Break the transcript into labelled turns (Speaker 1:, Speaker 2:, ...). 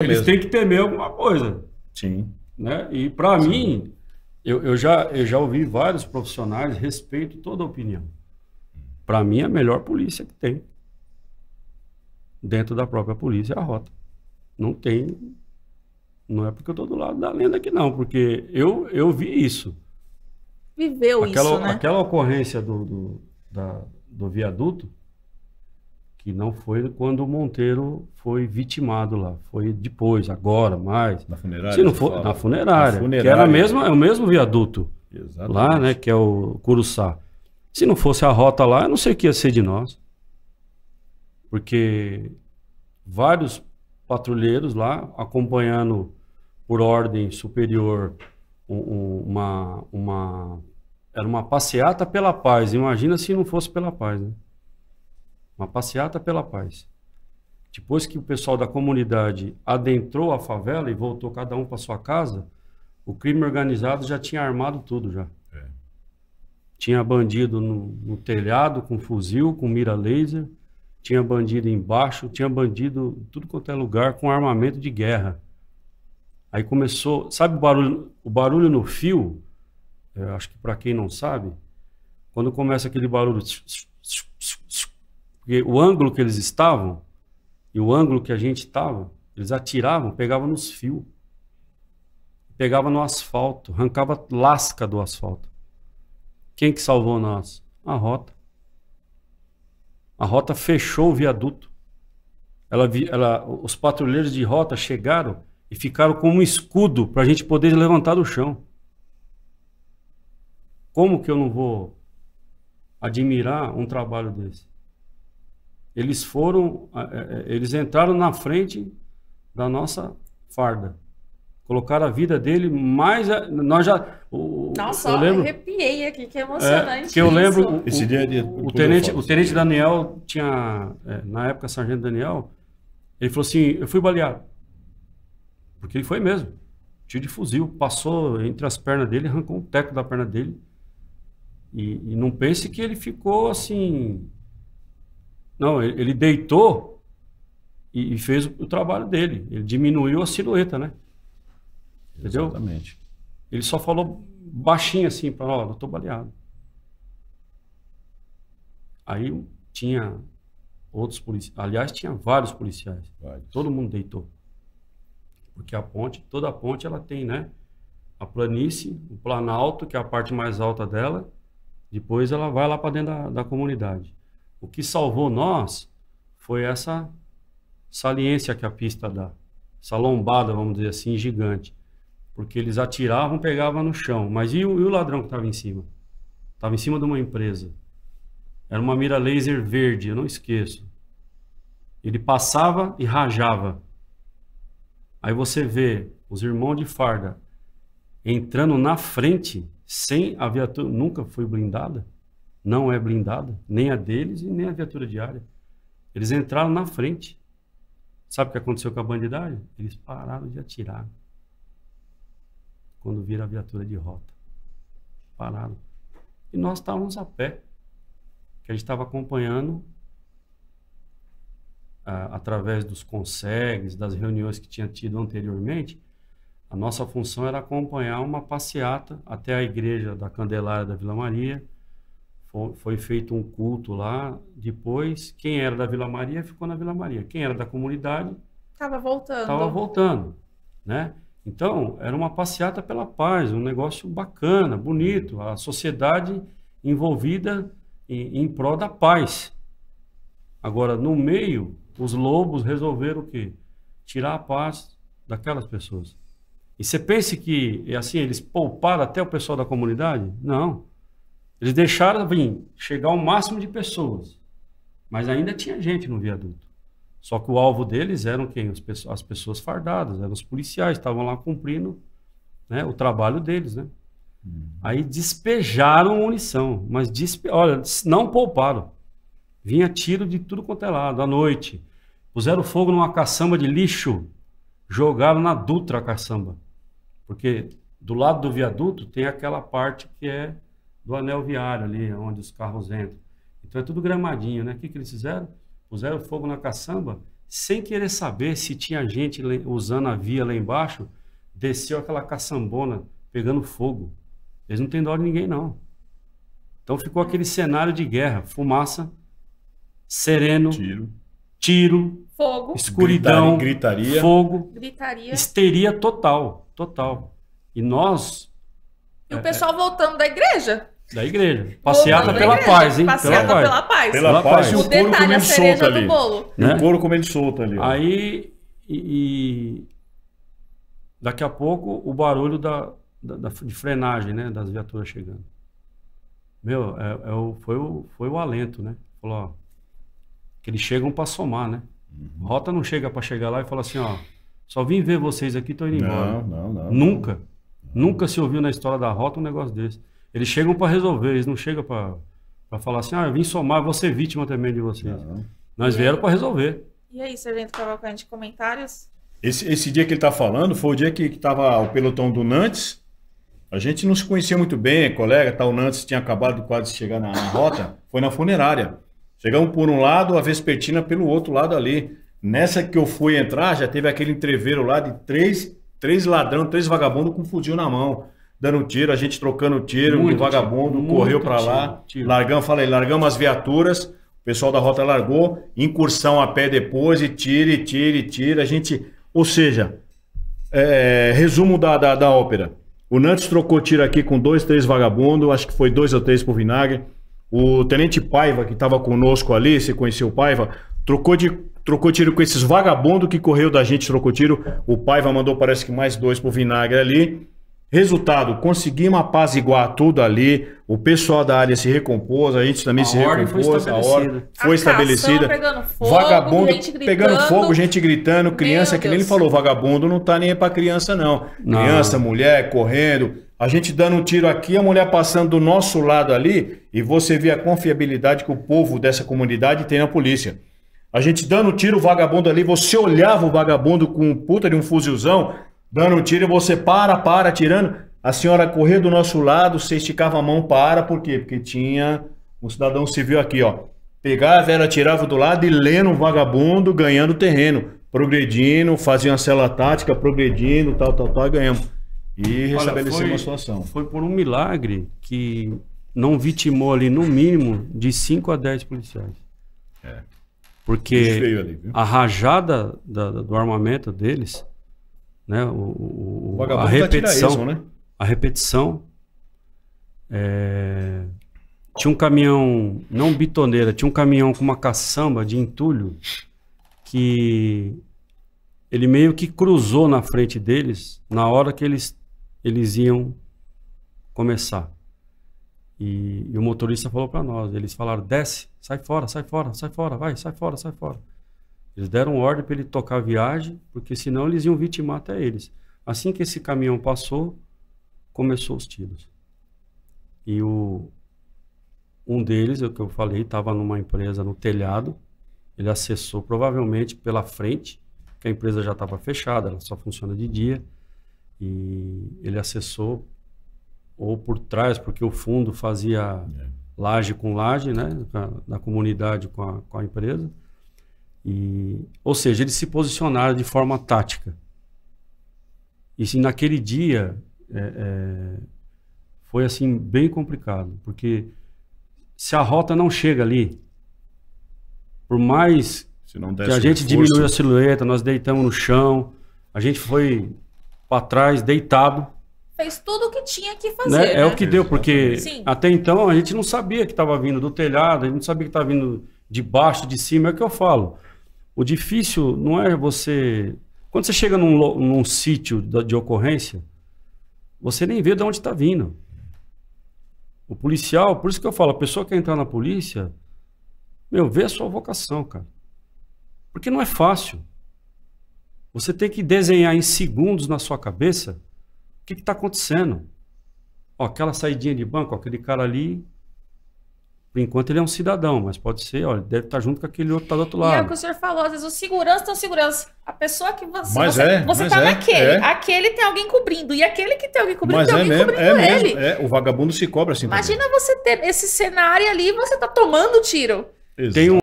Speaker 1: Eles mesmo. têm
Speaker 2: que temer alguma coisa. Sim. Né? E para mim, eu, eu, já, eu já ouvi vários profissionais, respeito toda opinião. Para mim, a melhor polícia que tem dentro da própria polícia é a rota. Não tem. Não é porque eu estou do lado da lenda aqui, não, porque eu, eu vi isso. Viveu aquela, isso. Né? Aquela ocorrência do, do, da, do viaduto, que não foi quando o Monteiro foi vitimado lá, foi depois, agora, mais. Na funerária? Se não for, na funerária, na funerária, que era mesmo, é o mesmo viaduto Exatamente. lá, né, que é o Curuçá. Se não fosse a rota lá, eu não sei o que ia ser de nós. Porque vários patrulheiros lá, acompanhando por ordem superior uma, uma era uma passeata pela paz. Imagina se não fosse pela paz, né? uma passeata pela paz. Depois que o pessoal da comunidade adentrou a favela e voltou cada um para sua casa, o crime organizado já tinha armado tudo já. É. Tinha bandido no, no, telhado com fuzil, com mira laser, tinha bandido embaixo, tinha bandido tudo quanto é lugar com armamento de guerra. Aí começou, sabe o barulho, o barulho no fio? Eu acho que para quem não sabe, quando começa aquele barulho tch, tch, tch, porque o ângulo que eles estavam e o ângulo que a gente estava, eles atiravam, pegavam nos fios, pegava no asfalto, arrancava lasca do asfalto. Quem que salvou nós? A rota. A rota fechou o viaduto. Ela, ela, os patrulheiros de rota chegaram e ficaram com um escudo para a gente poder levantar do chão. Como que eu não vou admirar um trabalho desse? eles foram, é, é, eles entraram na frente da nossa farda. Colocaram a vida dele mais. nós já. O, nossa, eu lembro, arrepiei aqui, que é, emocionante. É, que eu lembro. O, Esse dia, o, tenente, o tenente Daniel tinha. É, na época, sargento Daniel, ele falou assim: eu fui baleado. Porque ele foi mesmo. Tiro de fuzil, passou entre as pernas dele, arrancou um teco da perna dele. E, e não pense que ele ficou assim não, ele deitou e, e fez o, o trabalho dele. Ele diminuiu a silhueta, né? Entendeu? Exatamente. Ele só falou baixinho assim para, nós: oh, eu tô baleado. Aí tinha outros policiais, aliás, tinha vários policiais. Vários. Todo mundo deitou. Porque a ponte, toda a ponte ela tem, né? A planície, o planalto, que é a parte mais alta dela, depois ela vai lá para dentro da, da comunidade. O que salvou nós foi essa saliência que a pista dá, essa lombada, vamos dizer assim, gigante. Porque eles atiravam, pegavam no chão. Mas e o, e o ladrão que estava em cima? Estava em cima de uma empresa. Era uma mira laser verde, eu não esqueço. Ele passava e rajava. Aí você vê os irmãos de farda entrando na frente sem a viatura nunca foi blindada não é blindada, nem a deles e nem a viatura diária. Eles entraram na frente. Sabe o que aconteceu com a bandidagem? Eles pararam de atirar quando viram a viatura de rota. Pararam. E nós estávamos a pé, que a gente estava acompanhando ah, através dos consegues, das reuniões que tinha tido anteriormente. A nossa função era acompanhar uma passeata até a igreja da Candelária da Vila Maria, foi feito um culto lá. Depois, quem era da Vila Maria ficou na Vila Maria. Quem era da comunidade estava voltando. Estava voltando, né? Então era uma passeata pela paz, um negócio bacana, bonito, a sociedade envolvida em, em prol da paz. Agora no meio, os lobos resolveram o quê? Tirar a paz daquelas pessoas. E você pensa que é assim eles pouparam até o pessoal da comunidade? Não. Eles deixaram vir, chegar o máximo de pessoas, mas ainda tinha gente no viaduto. Só que o alvo deles eram quem? As pessoas, fardadas, eram os policiais, estavam lá cumprindo né, o trabalho deles, né? Uhum. Aí despejaram munição, mas despe... olha, não pouparam. Vinha tiro de tudo quanto é lado, à noite. Puseram fogo numa caçamba de lixo, jogaram na Dutra a caçamba. Porque do lado do viaduto tem aquela parte que é do anel viário ali, onde os carros entram. Então é tudo gramadinho, né? O que, que eles fizeram? Puseram fogo na caçamba, sem querer saber se tinha gente usando a via lá embaixo, desceu aquela caçambona pegando fogo. Eles não têm dó de ninguém, não. Então ficou aquele cenário de guerra, fumaça, sereno, tiro, tiro fogo, escuridão, gritaria, fogo, gritaria. histeria total, total. E nós e o é, pessoal voltando da igreja? Da igreja. Passeata pela igreja. paz, hein? Passeata pela, pela paz. Pela paz. e o, o couro comendo é solto ali. Bolo. Né? O couro
Speaker 1: comendo solto ali.
Speaker 2: Aí, e, e, daqui a pouco, o barulho da, da, da de frenagem, né? Das viaturas chegando. Meu, é, é o, foi, o, foi o alento, né? Falou, ó, que eles chegam para somar, né? Uhum. Rota não chega para chegar lá e falar assim, ó, só vim ver vocês aqui, tô indo não, embora. Não, não, Nunca. Nunca se ouviu na história da Rota um negócio desse. Eles chegam para resolver, eles não chegam para falar assim, ah, eu vim somar, vou ser vítima também de vocês.
Speaker 1: Não. Nós e vieram para resolver.
Speaker 2: E aí, Sargento Cavalcante, comentários?
Speaker 1: Esse, esse dia que ele está falando foi o dia que estava o pelotão do Nantes. A gente não se conhecia muito bem, é colega, tal. Tá, Nantes tinha acabado quase de chegar na, na rota. Foi na funerária. Chegamos por um lado, a Vespertina pelo outro lado ali. Nessa que eu fui entrar, já teve aquele entreveiro lá de três, três ladrão, três vagabundos com um fuzil na mão dando tiro, a gente trocando tiro, muito um vagabundo tiro, correu para lá, tiro. largamos, falei, largamos as viaturas, o pessoal da rota largou, incursão a pé depois, e tira, e tira, e tira, a gente, ou seja, é, resumo da, da, da, ópera, o Nantes trocou tiro aqui com dois, três vagabundos, acho que foi dois ou três por vinagre, o Tenente Paiva, que estava conosco ali, se conheceu o Paiva, trocou de trocou tiro com esses vagabundos que correu da gente, trocou tiro. O Paiva mandou, parece que mais dois pro Vinagre ali. Resultado, conseguimos apaziguar tudo ali, o pessoal da área se recompôs, a gente também a se recompôs, a ordem foi estabelecida. fogo, vagabundo gritando, pegando fogo, gente gritando, criança, que nem ele falou, vagabundo não tá nem para criança não. não. Criança, mulher, correndo, a gente dando um tiro aqui, a mulher passando do nosso lado ali, e você vê a confiabilidade que o povo dessa comunidade tem na polícia. A gente dando um tiro, o vagabundo ali, você olhava o vagabundo com um puta de um fuzilzão, dando um tiro e você para, para, tirando. A senhora correu do nosso lado, você esticava a mão, para, por quê? Porque tinha um cidadão civil aqui, ó. Pegava, ela tirava do lado e lendo um vagabundo, ganhando terreno, progredindo, fazia uma cela tática, progredindo, tal, tal, tal, ganhamos. E restabelecemos a
Speaker 2: situação. Foi por um milagre que não vitimou ali, no mínimo, de 5 a 10 policiais. É. Porque ali, a rajada da, do armamento deles né? O, o, o a tá repetição, tá né? A repetição. É... Tinha um caminhão, não bitoneira, tinha um caminhão com uma caçamba de entulho que ele meio que cruzou na frente deles na hora que eles, eles iam começar. E, e o motorista falou para nós, eles falaram, desce, sai fora, sai fora, sai fora, vai, sai fora, sai fora. Eles deram ordem para ele tocar a viagem, porque senão eles iam vitimar até eles. Assim que esse caminhão passou, começou os tiros. E o, um deles, é o que eu falei, estava numa empresa no telhado. Ele acessou provavelmente pela frente, que a empresa já estava fechada, ela só funciona de dia. E ele acessou ou por trás, porque o fundo fazia é. laje com laje, né, da comunidade com a, com a empresa e, ou seja, eles se posicionaram de forma tática. E se naquele dia é, é, foi assim bem complicado, porque se a rota não chega ali, por mais que a gente diminuiu a silhueta, nós deitamos no chão, a gente foi para trás deitado. Fez tudo o que tinha que né? fazer. Né? Né? É o né? que deu, porque Sim. até então a gente não sabia que estava vindo do telhado, a gente não sabia que estava vindo de baixo, de cima, é o que eu falo. O difícil não é você. Quando você chega num, num sítio de ocorrência, você nem vê de onde está vindo. O policial, por isso que eu falo, a pessoa que quer entrar na polícia, meu, vê a sua vocação, cara. Porque não é fácil. Você tem que desenhar em segundos na sua cabeça o que está acontecendo. Ó, aquela saidinha de banco, ó, aquele cara ali por enquanto ele é um cidadão, mas pode ser, olha, deve estar junto
Speaker 1: com aquele outro que tá do outro lado. E é o que o
Speaker 2: senhor falou, às vezes o segurança tem o segurança. A pessoa que você. Mas você, é, você mas tá é, naquele. É. Aquele tem alguém cobrindo. E aquele que tem alguém cobrindo, mas tem é alguém mesmo, cobrindo é ele. Mesmo,
Speaker 1: é, o vagabundo se cobra assim. Imagina
Speaker 2: também. você ter esse cenário ali e você tá tomando tiro.
Speaker 1: Exato. Tem um